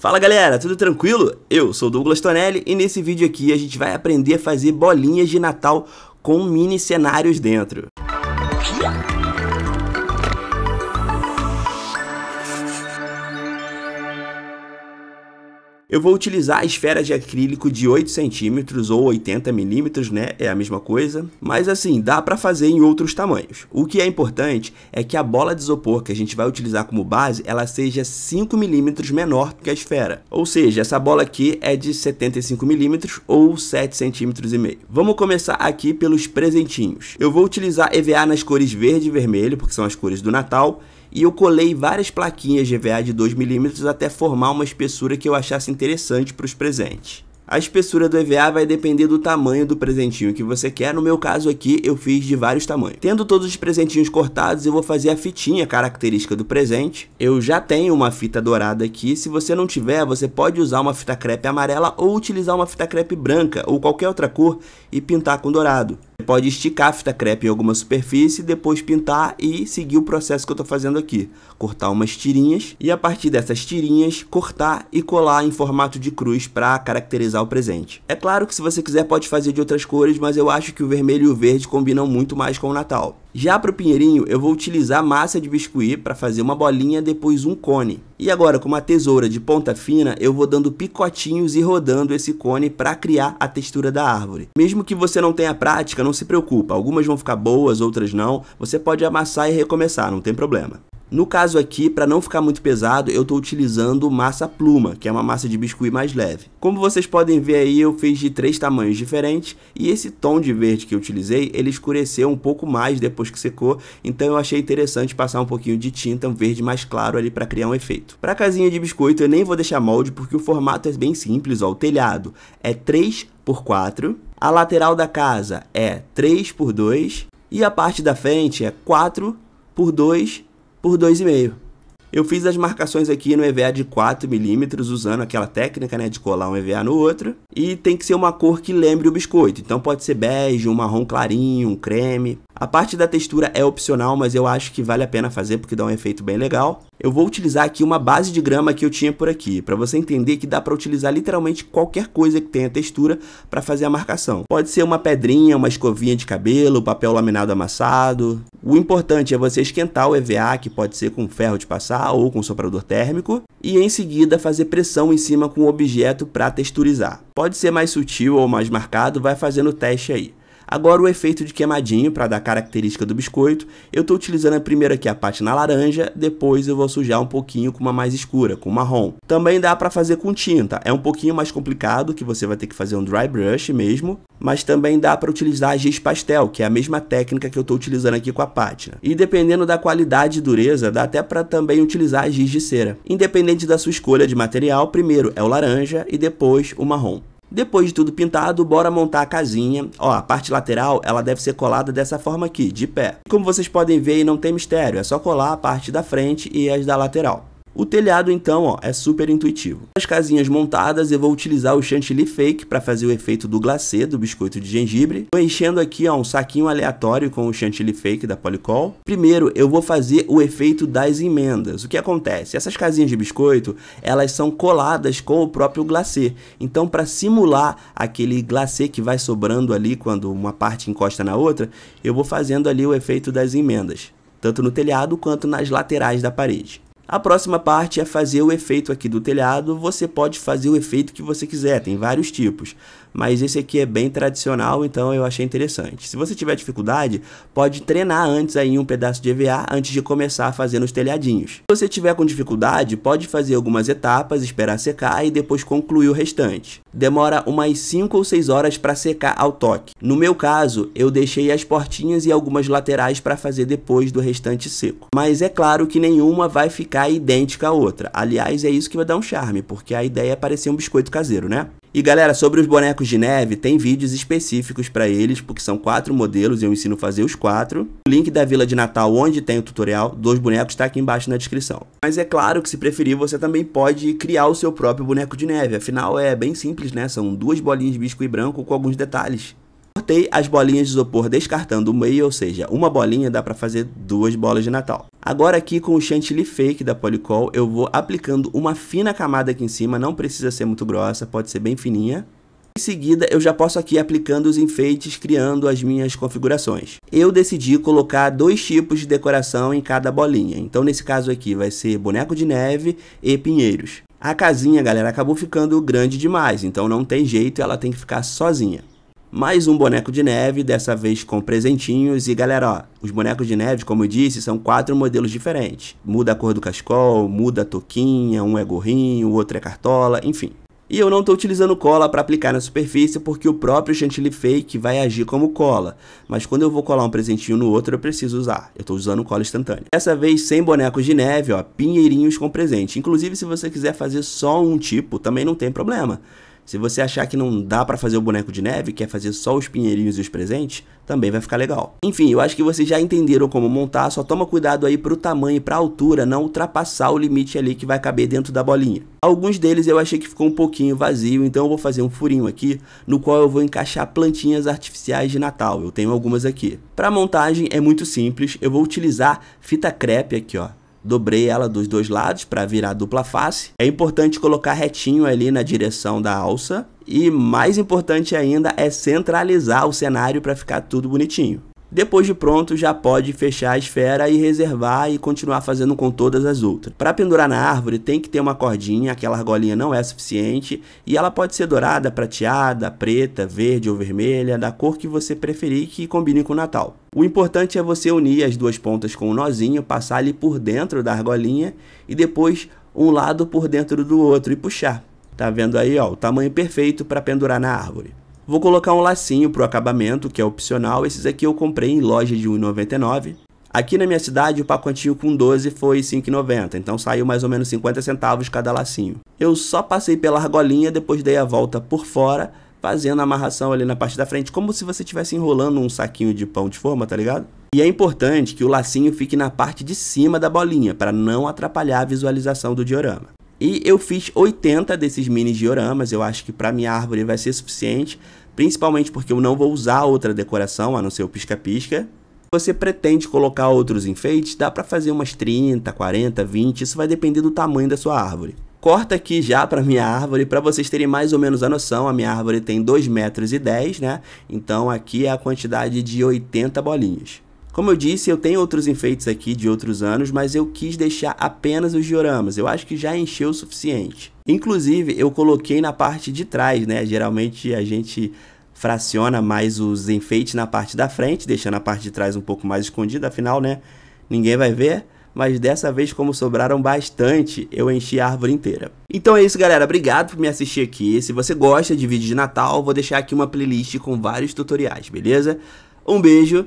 Fala galera, tudo tranquilo? Eu sou o Douglas Tonelli e nesse vídeo aqui a gente vai aprender a fazer bolinhas de Natal com mini cenários dentro. Eu vou utilizar a esfera de acrílico de 8 centímetros ou 80 milímetros, né? É a mesma coisa. Mas assim, dá para fazer em outros tamanhos. O que é importante é que a bola de isopor que a gente vai utilizar como base, ela seja 5 milímetros menor que a esfera. Ou seja, essa bola aqui é de 75 milímetros ou 7 centímetros e meio. Vamos começar aqui pelos presentinhos. Eu vou utilizar EVA nas cores verde e vermelho, porque são as cores do Natal e eu colei várias plaquinhas EVA de 2mm até formar uma espessura que eu achasse interessante para os presentes. A espessura do EVA vai depender do tamanho do presentinho que você quer, no meu caso aqui eu fiz de vários tamanhos. Tendo todos os presentinhos cortados, eu vou fazer a fitinha característica do presente. Eu já tenho uma fita dourada aqui, se você não tiver, você pode usar uma fita crepe amarela ou utilizar uma fita crepe branca ou qualquer outra cor e pintar com dourado. Pode esticar a fita crepe em alguma superfície, depois pintar e seguir o processo que eu estou fazendo aqui. Cortar umas tirinhas e a partir dessas tirinhas cortar e colar em formato de cruz para caracterizar o presente. É claro que se você quiser pode fazer de outras cores, mas eu acho que o vermelho e o verde combinam muito mais com o Natal. Já para o pinheirinho, eu vou utilizar massa de biscuit para fazer uma bolinha, depois um cone. E agora, com uma tesoura de ponta fina, eu vou dando picotinhos e rodando esse cone para criar a textura da árvore. Mesmo que você não tenha prática, não se preocupa. Algumas vão ficar boas, outras não. Você pode amassar e recomeçar, não tem problema. No caso aqui, para não ficar muito pesado, eu estou utilizando massa pluma, que é uma massa de biscuit mais leve. Como vocês podem ver aí, eu fiz de três tamanhos diferentes e esse tom de verde que eu utilizei, ele escureceu um pouco mais depois que secou, então eu achei interessante passar um pouquinho de tinta um verde mais claro ali para criar um efeito. Para a casinha de biscoito, eu nem vou deixar molde porque o formato é bem simples, ó, o telhado é 3 por 4, a lateral da casa é 3 por 2 e a parte da frente é 4 por 2 por 2,5. Eu fiz as marcações aqui no EVA de 4 milímetros, usando aquela técnica né, de colar um EVA no outro. E tem que ser uma cor que lembre o biscoito. Então pode ser bege, um marrom clarinho, um creme. A parte da textura é opcional, mas eu acho que vale a pena fazer porque dá um efeito bem legal. Eu vou utilizar aqui uma base de grama que eu tinha por aqui, para você entender que dá para utilizar literalmente qualquer coisa que tenha textura para fazer a marcação. Pode ser uma pedrinha, uma escovinha de cabelo, papel laminado amassado. O importante é você esquentar o EVA, que pode ser com ferro de passar ou com soprador térmico, e em seguida fazer pressão em cima com o objeto para texturizar. Pode ser mais sutil ou mais marcado, vai fazendo o teste aí. Agora o efeito de queimadinho para dar característica do biscoito, eu estou utilizando primeiro aqui a pátina laranja, depois eu vou sujar um pouquinho com uma mais escura, com marrom. Também dá para fazer com tinta, é um pouquinho mais complicado que você vai ter que fazer um dry brush mesmo, mas também dá para utilizar a giz pastel, que é a mesma técnica que eu estou utilizando aqui com a pátina. E dependendo da qualidade e dureza, dá até para também utilizar a giz de cera. Independente da sua escolha de material, primeiro é o laranja e depois o marrom. Depois de tudo pintado, bora montar a casinha. Ó, a parte lateral, ela deve ser colada dessa forma aqui, de pé. Como vocês podem ver, não tem mistério, é só colar a parte da frente e as da lateral. O telhado então ó, é super intuitivo. As casinhas montadas eu vou utilizar o chantilly fake para fazer o efeito do glacê do biscoito de gengibre. Estou enchendo aqui ó, um saquinho aleatório com o chantilly fake da Polycol. Primeiro eu vou fazer o efeito das emendas. O que acontece? Essas casinhas de biscoito elas são coladas com o próprio glacê. Então para simular aquele glacê que vai sobrando ali quando uma parte encosta na outra, eu vou fazendo ali o efeito das emendas. Tanto no telhado quanto nas laterais da parede. A próxima parte é fazer o efeito aqui do telhado. Você pode fazer o efeito que você quiser, tem vários tipos mas esse aqui é bem tradicional, então eu achei interessante. Se você tiver dificuldade, pode treinar antes aí um pedaço de EVA antes de começar a fazer telhadinhos. Se você tiver com dificuldade, pode fazer algumas etapas, esperar secar e depois concluir o restante. Demora umas 5 ou 6 horas para secar ao toque. No meu caso, eu deixei as portinhas e algumas laterais para fazer depois do restante seco. Mas é claro que nenhuma vai ficar idêntica à outra. Aliás, é isso que vai dar um charme, porque a ideia é parecer um biscoito caseiro, né? E galera, sobre os bonecos de neve, tem vídeos específicos para eles, porque são quatro modelos e eu ensino a fazer os quatro. O link da Vila de Natal, onde tem o tutorial dos bonecos, está aqui embaixo na descrição. Mas é claro que se preferir, você também pode criar o seu próprio boneco de neve, afinal é bem simples, né? São duas bolinhas de biscoito branco com alguns detalhes. Cortei as bolinhas de isopor descartando o meio, ou seja, uma bolinha dá para fazer duas bolas de Natal. Agora aqui com o chantilly fake da Polycol, eu vou aplicando uma fina camada aqui em cima, não precisa ser muito grossa, pode ser bem fininha. Em seguida, eu já posso aqui aplicando os enfeites, criando as minhas configurações. Eu decidi colocar dois tipos de decoração em cada bolinha. Então, nesse caso aqui, vai ser boneco de neve e pinheiros. A casinha, galera, acabou ficando grande demais, então não tem jeito, ela tem que ficar sozinha mais um boneco de neve, dessa vez com presentinhos. E galera, ó, os bonecos de neve, como eu disse, são quatro modelos diferentes. Muda a cor do cascol, muda a toquinha, um é gorrinho, o outro é cartola, enfim. E eu não estou utilizando cola para aplicar na superfície porque o próprio chantilly fake vai agir como cola. Mas quando eu vou colar um presentinho no outro, eu preciso usar. Eu estou usando cola instantânea. Dessa vez sem bonecos de neve, ó, pinheirinhos com presente. Inclusive, se você quiser fazer só um tipo, também não tem problema. Se você achar que não dá para fazer o boneco de neve, quer fazer só os pinheirinhos e os presentes, também vai ficar legal. Enfim, eu acho que vocês já entenderam como montar, só toma cuidado aí pro tamanho e pra altura não ultrapassar o limite ali que vai caber dentro da bolinha. Alguns deles eu achei que ficou um pouquinho vazio, então eu vou fazer um furinho aqui, no qual eu vou encaixar plantinhas artificiais de Natal, eu tenho algumas aqui. Para montagem é muito simples, eu vou utilizar fita crepe aqui ó, dobrei ela dos dois lados para virar dupla face. É importante colocar retinho ali na direção da alça e mais importante ainda é centralizar o cenário para ficar tudo bonitinho. Depois de pronto, já pode fechar a esfera e reservar e continuar fazendo com todas as outras. Para pendurar na árvore, tem que ter uma cordinha, aquela argolinha não é suficiente, e ela pode ser dourada, prateada, preta, verde ou vermelha, da cor que você preferir que combine com o Natal. O importante é você unir as duas pontas com um nozinho, passar ali por dentro da argolinha e depois um lado por dentro do outro e puxar. Tá vendo aí, ó, o tamanho perfeito para pendurar na árvore. Vou colocar um lacinho para o acabamento, que é opcional. Esses aqui eu comprei em loja de R$1,99. Aqui na minha cidade, o pacotinho com 12 foi R$5,90. então saiu mais ou menos 50 centavos cada lacinho. Eu só passei pela argolinha, depois dei a volta por fora, fazendo a amarração ali na parte da frente, como se você estivesse enrolando um saquinho de pão de forma, tá ligado? E é importante que o lacinho fique na parte de cima da bolinha, para não atrapalhar a visualização do diorama. E eu fiz 80 desses mini dioramas, eu acho que para minha árvore vai ser suficiente, principalmente porque eu não vou usar outra decoração, a não ser o pisca-pisca. Se você pretende colocar outros enfeites, dá para fazer umas 30, 40, 20, isso vai depender do tamanho da sua árvore. Corta aqui já para minha árvore, para vocês terem mais ou menos a noção, a minha árvore tem 2,10 metros, né? Então aqui é a quantidade de 80 bolinhas. Como eu disse, eu tenho outros enfeites aqui de outros anos, mas eu quis deixar apenas os dioramas. Eu acho que já encheu o suficiente. Inclusive, eu coloquei na parte de trás, né? Geralmente a gente fraciona mais os enfeites na parte da frente, deixando a parte de trás um pouco mais escondida, afinal, né? Ninguém vai ver mas dessa vez, como sobraram bastante, eu enchi a árvore inteira. Então é isso, galera. Obrigado por me assistir aqui. Se você gosta de vídeo de Natal, vou deixar aqui uma playlist com vários tutoriais, beleza? Um beijo